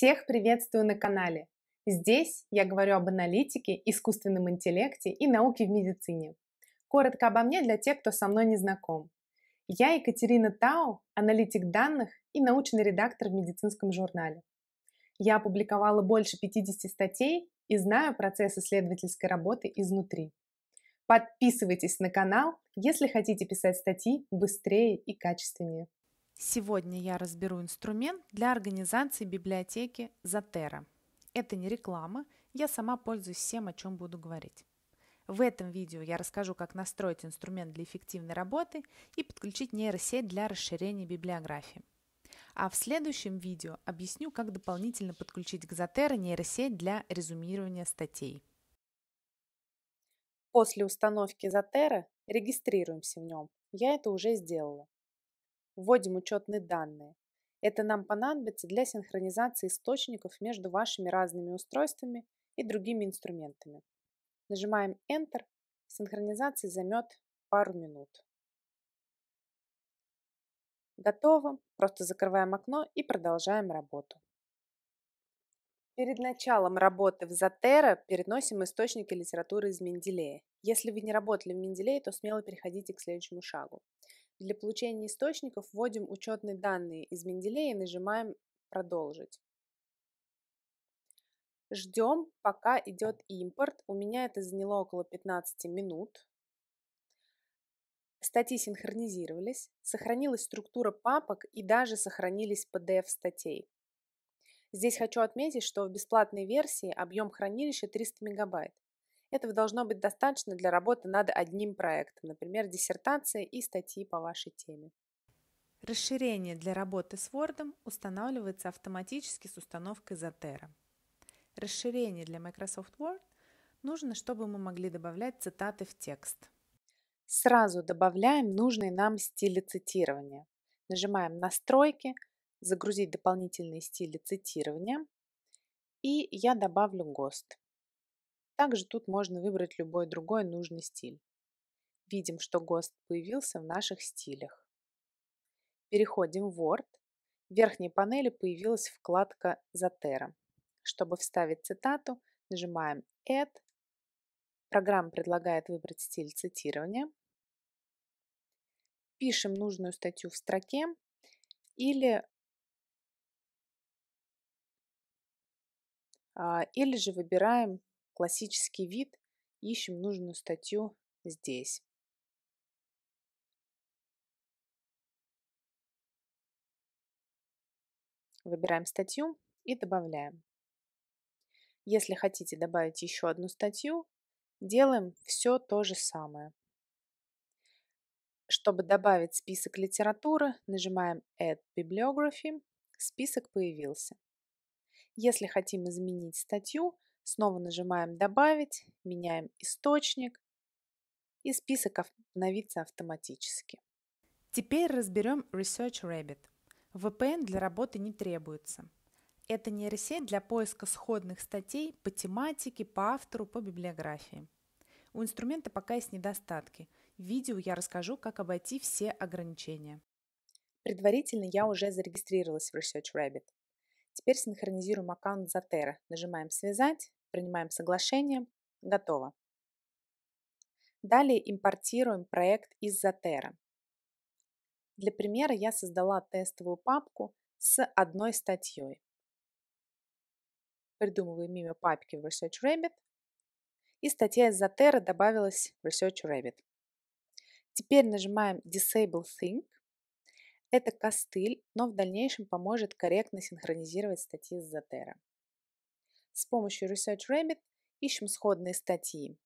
Всех приветствую на канале! Здесь я говорю об аналитике, искусственном интеллекте и науке в медицине. Коротко обо мне для тех, кто со мной не знаком. Я Екатерина Тао, аналитик данных и научный редактор в медицинском журнале. Я опубликовала больше 50 статей и знаю процесс исследовательской работы изнутри. Подписывайтесь на канал, если хотите писать статьи быстрее и качественнее. Сегодня я разберу инструмент для организации библиотеки Zotero. Это не реклама, я сама пользуюсь всем, о чем буду говорить. В этом видео я расскажу, как настроить инструмент для эффективной работы и подключить нейросеть для расширения библиографии. А в следующем видео объясню, как дополнительно подключить к Zotero нейросеть для резюмирования статей. После установки Zotero регистрируемся в нем. Я это уже сделала вводим учетные данные. Это нам понадобится для синхронизации источников между вашими разными устройствами и другими инструментами. Нажимаем Enter. Синхронизация займет пару минут. Готово. Просто закрываем окно и продолжаем работу. Перед началом работы в Zotero переносим источники литературы из Менделея. Если вы не работали в Менделее, то смело переходите к следующему шагу. Для получения источников вводим учетные данные из Менделея и нажимаем «Продолжить». Ждем, пока идет импорт. У меня это заняло около 15 минут. Статьи синхронизировались, сохранилась структура папок и даже сохранились PDF статей. Здесь хочу отметить, что в бесплатной версии объем хранилища 300 мегабайт. Этого должно быть достаточно для работы над одним проектом, например, диссертацией и статьи по вашей теме. Расширение для работы с Word устанавливается автоматически с установкой Zotero. Расширение для Microsoft Word нужно, чтобы мы могли добавлять цитаты в текст. Сразу добавляем нужные нам стили цитирования. Нажимаем «Настройки», «Загрузить дополнительные стили цитирования» и я добавлю ГОСТ. Также тут можно выбрать любой другой нужный стиль. Видим, что ГОСТ появился в наших стилях. Переходим в Word. В верхней панели появилась вкладка «Затера». Чтобы вставить цитату, нажимаем «Add». Программа предлагает выбрать стиль цитирования. Пишем нужную статью в строке или а, или же выбираем классический вид, ищем нужную статью здесь. Выбираем статью и добавляем. Если хотите добавить еще одну статью, делаем все то же самое. Чтобы добавить список литературы, нажимаем Add Bibliography, список появился. Если хотим изменить статью, Снова нажимаем «Добавить», меняем источник, и список обновится автоматически. Теперь разберем Research Rabbit. VPN для работы не требуется. Это нейросеть для поиска сходных статей по тематике, по автору, по библиографии. У инструмента пока есть недостатки. В видео я расскажу, как обойти все ограничения. Предварительно я уже зарегистрировалась в Research Rabbit. Теперь синхронизируем аккаунт Zotero. Нажимаем «Связать», принимаем соглашение, готово. Далее импортируем проект из Zotero. Для примера я создала тестовую папку с одной статьей. Придумываем имя папки в ResearchRabbit. И статья из Zotero добавилась в ResearchRabbit. Теперь нажимаем Disable Think. Это костыль, но в дальнейшем поможет корректно синхронизировать статьи с Zotero. С помощью ResearchRabbit ищем сходные статьи.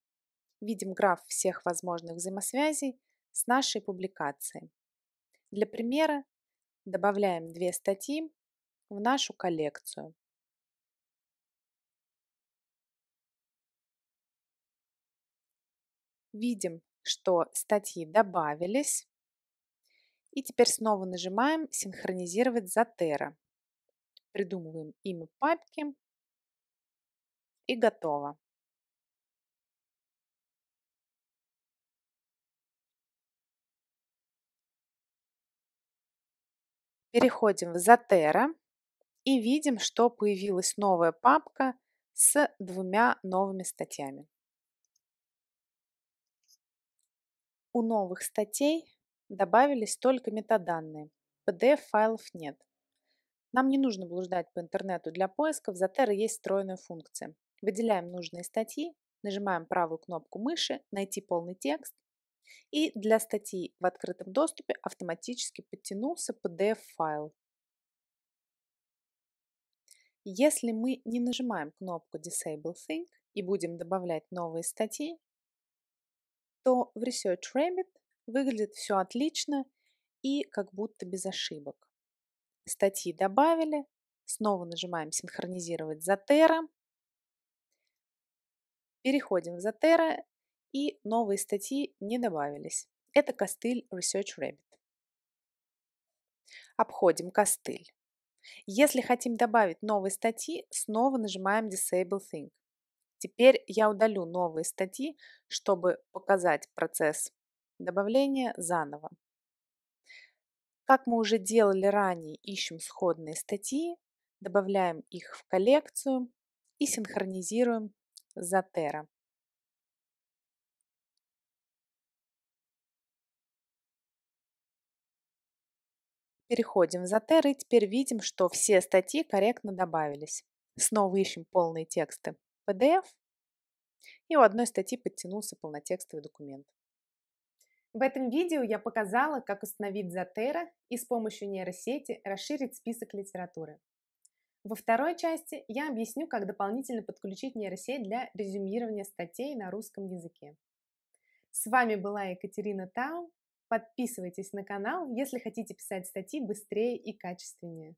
Видим граф всех возможных взаимосвязей с нашей публикацией. Для примера добавляем две статьи в нашу коллекцию. Видим, что статьи добавились. И теперь снова нажимаем «Синхронизировать Zotero. Придумываем имя папки и готово. Переходим в Zotero и видим, что появилась новая папка с двумя новыми статьями. У новых статей добавились только метаданные. PDF-файлов нет. Нам не нужно блуждать по интернету для поиска, в Zotero есть встроенная функция. Выделяем нужные статьи, нажимаем правую кнопку мыши «Найти полный текст» и для статьи в открытом доступе автоматически подтянулся PDF-файл. Если мы не нажимаем кнопку Disable Think и будем добавлять новые статьи, то в Research Rabbit выглядит все отлично и как будто без ошибок. Статьи добавили, снова нажимаем «Синхронизировать за Terra», Переходим в Zotero, и новые статьи не добавились. Это костыль Research Rabbit. Обходим костыль. Если хотим добавить новые статьи, снова нажимаем Disable Thing. Теперь я удалю новые статьи, чтобы показать процесс добавления заново. Как мы уже делали ранее, ищем сходные статьи, добавляем их в коллекцию и синхронизируем затера Переходим в Затера и теперь видим, что все статьи корректно добавились. Снова ищем полные тексты PDF. И у одной статьи подтянулся полнотекстовый документ. В этом видео я показала, как установить Затера и с помощью нейросети расширить список литературы. Во второй части я объясню, как дополнительно подключить нейросеть для резюмирования статей на русском языке. С вами была Екатерина Тау. Подписывайтесь на канал, если хотите писать статьи быстрее и качественнее.